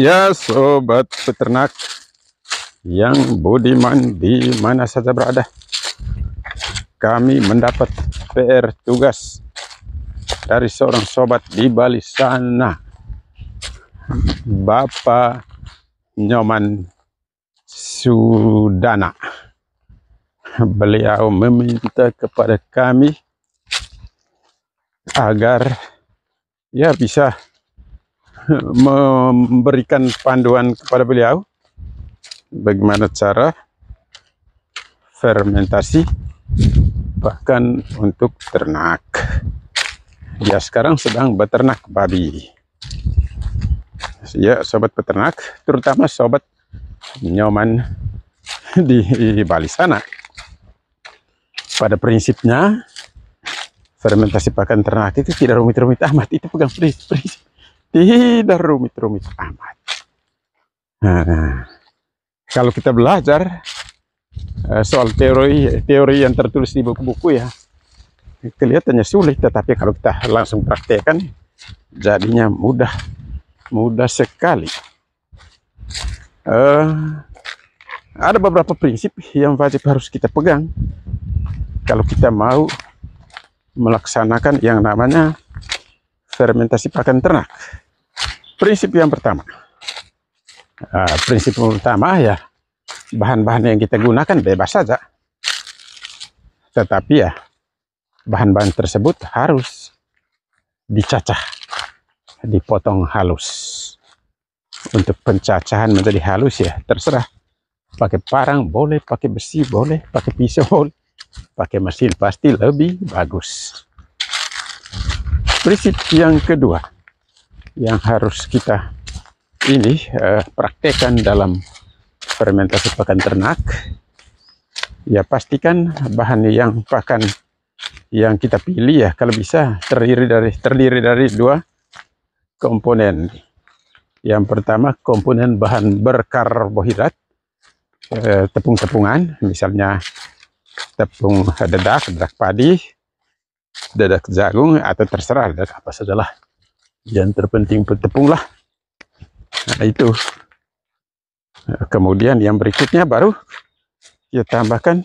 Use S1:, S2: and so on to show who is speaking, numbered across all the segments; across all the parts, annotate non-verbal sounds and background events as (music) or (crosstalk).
S1: Ya sobat peternak yang budiman di mana saja berada Kami mendapat PR tugas dari seorang sobat di Bali sana Bapak Nyoman Sudana Beliau meminta kepada kami agar ya bisa memberikan panduan kepada beliau bagaimana cara fermentasi bahkan untuk ternak ya sekarang sedang beternak babi ya sobat peternak terutama sobat nyoman di Bali sana pada prinsipnya fermentasi pakan ternak itu tidak rumit-rumit amat itu pegang prinsip, prinsip tidak rumit-rumit amat. Nah, nah, kalau kita belajar eh, soal teori teori yang tertulis di buku-buku ya, kelihatannya sulit, tetapi kalau kita langsung praktekkan, jadinya mudah, mudah sekali. Uh, ada beberapa prinsip yang wajib harus kita pegang kalau kita mau melaksanakan yang namanya fermentasi pakan ternak prinsip yang pertama uh, prinsip pertama ya bahan-bahan yang kita gunakan bebas saja tetapi ya bahan-bahan tersebut harus dicacah dipotong halus untuk pencacahan menjadi halus ya terserah pakai parang boleh pakai besi boleh pakai pisau boleh pakai mesin pasti lebih bagus prinsip yang kedua yang harus kita ini eh, praktekkan dalam fermentasi pakan ternak ya pastikan bahan yang pakan yang kita pilih ya kalau bisa terdiri dari terdiri dari dua komponen yang pertama komponen bahan berkarbohidrat eh, tepung-tepungan misalnya tepung dedak dedak padi dedak jagung atau terserah dedak apa sajalah yang terpenting tepung lah nah, itu ya, kemudian yang berikutnya baru kita tambahkan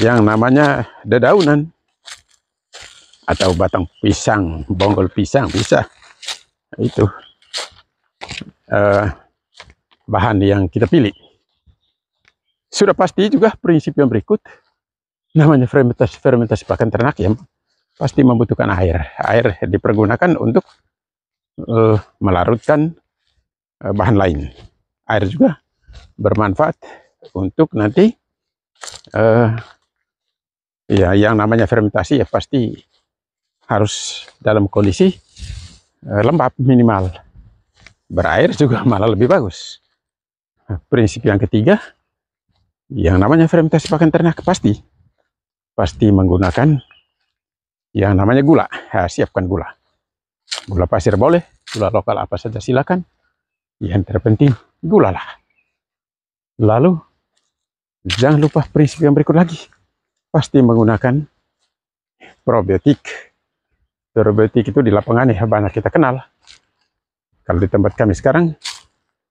S1: yang namanya dedaunan atau batang pisang bonggol pisang bisa nah, itu uh, bahan yang kita pilih sudah pasti juga prinsip yang berikut namanya fermentasi fermentasi pakan ternak yang pasti membutuhkan air air dipergunakan untuk uh, melarutkan uh, bahan lain. Air juga bermanfaat untuk nanti uh, ya yang namanya fermentasi ya pasti harus dalam kondisi uh, lembab minimal. Berair juga (laughs) malah lebih bagus. Nah, prinsip yang ketiga, yang namanya fermentasi pakan ternak pasti pasti menggunakan yang namanya gula. Ya, siapkan gula. Gula pasir boleh, gula lokal apa saja silakan. Yang terpenting gula lah. Lalu jangan lupa prinsip yang berikut lagi. Pasti menggunakan probiotik. Probiotik itu di lapangan ya banyak kita kenal. Kalau di tempat kami sekarang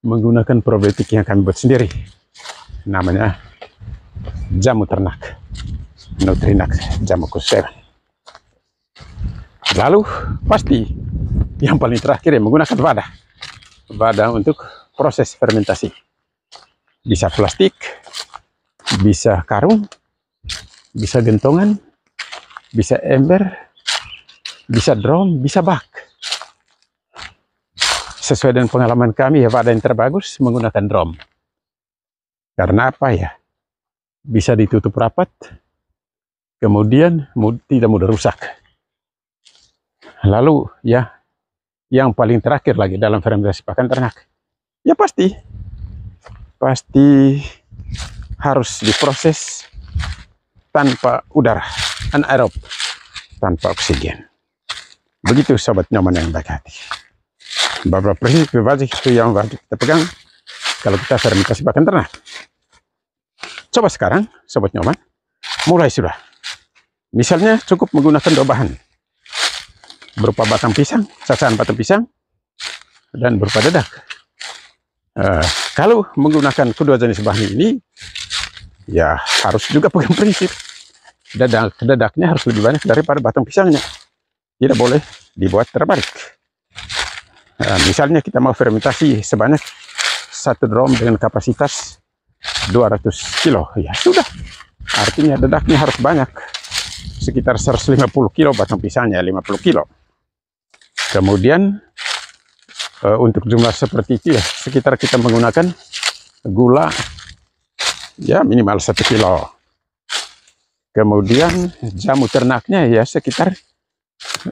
S1: menggunakan probiotik yang kami buat sendiri. Namanya jamu ternak. Nutrinak jamu kusir Lalu pasti yang paling terakhir yang menggunakan wadah wadah untuk proses fermentasi bisa plastik bisa karung bisa gentongan bisa ember bisa drum bisa bak sesuai dengan pengalaman kami ya wadah yang terbagus menggunakan drum karena apa ya bisa ditutup rapat kemudian mud tidak mudah rusak lalu ya yang paling terakhir lagi dalam fermentasi pakan ternak. Ya pasti, pasti harus diproses tanpa udara, anaerob, tanpa oksigen. Begitu sobat nyaman yang baik hati. Beberapa prinsip wajib itu yang wajib kita pegang kalau kita fermentasi pakan ternak. Coba sekarang, sobat Nyoman, mulai sudah. Misalnya cukup menggunakan dua bahan berupa batang pisang, sasaran batang pisang, dan berupa dedak. Uh, eh, kalau menggunakan kedua jenis bahan ini, ya harus juga pegang prinsip. Dedak, dedaknya harus lebih banyak daripada batang pisangnya. Tidak boleh dibuat terbalik. Uh, misalnya kita mau fermentasi sebanyak satu drum dengan kapasitas 200 kilo. Ya sudah, artinya dedaknya harus banyak. Sekitar 150 kilo batang pisangnya, 50 kilo kemudian uh, untuk jumlah seperti itu ya sekitar kita menggunakan gula ya minimal satu kilo kemudian jamu ternaknya ya sekitar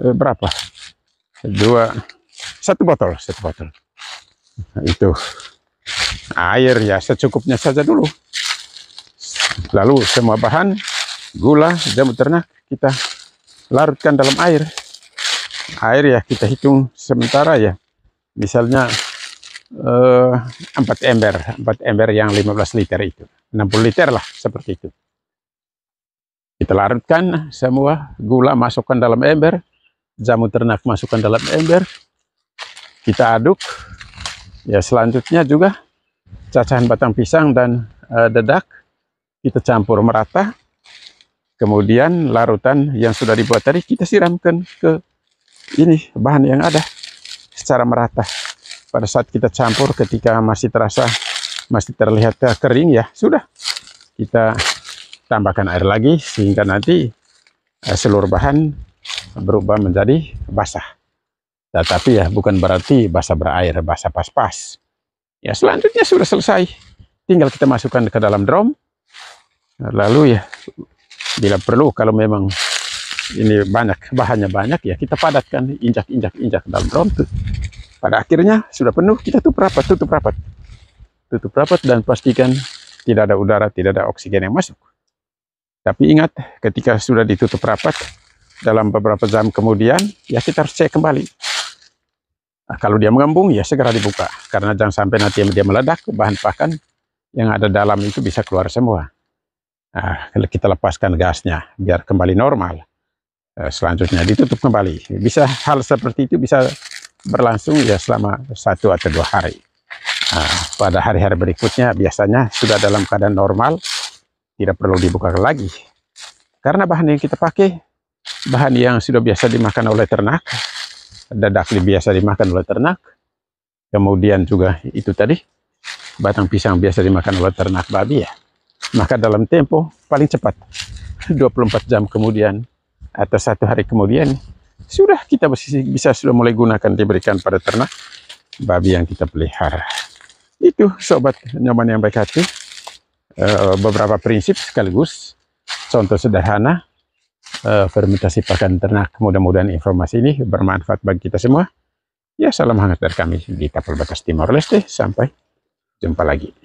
S1: uh, berapa dua satu botol satu botol nah, itu air ya secukupnya saja dulu lalu semua bahan gula jamu ternak kita larutkan dalam air air ya kita hitung sementara ya misalnya eh, 4 ember 4 ember yang 15 liter itu 60 liter lah seperti itu kita larutkan semua gula masukkan dalam ember jamu ternak masukkan dalam ember kita aduk ya selanjutnya juga cacahan batang pisang dan eh, dedak kita campur merata kemudian larutan yang sudah dibuat tadi kita siramkan ke ini bahan yang ada secara merata pada saat kita campur ketika masih terasa masih terlihat kering ya sudah kita tambahkan air lagi sehingga nanti eh, seluruh bahan berubah menjadi basah tetapi ya bukan berarti basah berair, basah pas-pas. Ya selanjutnya sudah selesai. Tinggal kita masukkan ke dalam drum. Lalu ya bila perlu kalau memang ini banyak bahannya banyak ya kita padatkan injak injak injak dalam tuh pada akhirnya sudah penuh kita tutup rapat tutup rapat tutup rapat dan pastikan tidak ada udara tidak ada oksigen yang masuk tapi ingat ketika sudah ditutup rapat dalam beberapa jam kemudian ya kita harus cek kembali nah, kalau dia mengembung ya segera dibuka karena jangan sampai nanti dia meledak bahan pakan yang ada dalam itu bisa keluar semua nah, kita lepaskan gasnya biar kembali normal Eh, selanjutnya ditutup kembali bisa hal seperti itu bisa berlangsung ya selama satu atau dua hari nah, pada hari-hari berikutnya biasanya sudah dalam keadaan normal tidak perlu dibuka lagi karena bahan yang kita pakai bahan yang sudah biasa dimakan oleh ternak dadak biasa dimakan oleh ternak kemudian juga itu tadi batang pisang biasa dimakan oleh ternak babi ya maka dalam tempo paling cepat 24 jam kemudian atau satu hari kemudian sudah kita bisa sudah mulai gunakan diberikan pada ternak babi yang kita pelihara itu sobat nyaman yang baik hati eh, beberapa prinsip sekaligus contoh sederhana eh, fermentasi pakan ternak mudah-mudahan informasi ini bermanfaat bagi kita semua ya salam hangat dari kami di Tapal Batas Timor Leste sampai jumpa lagi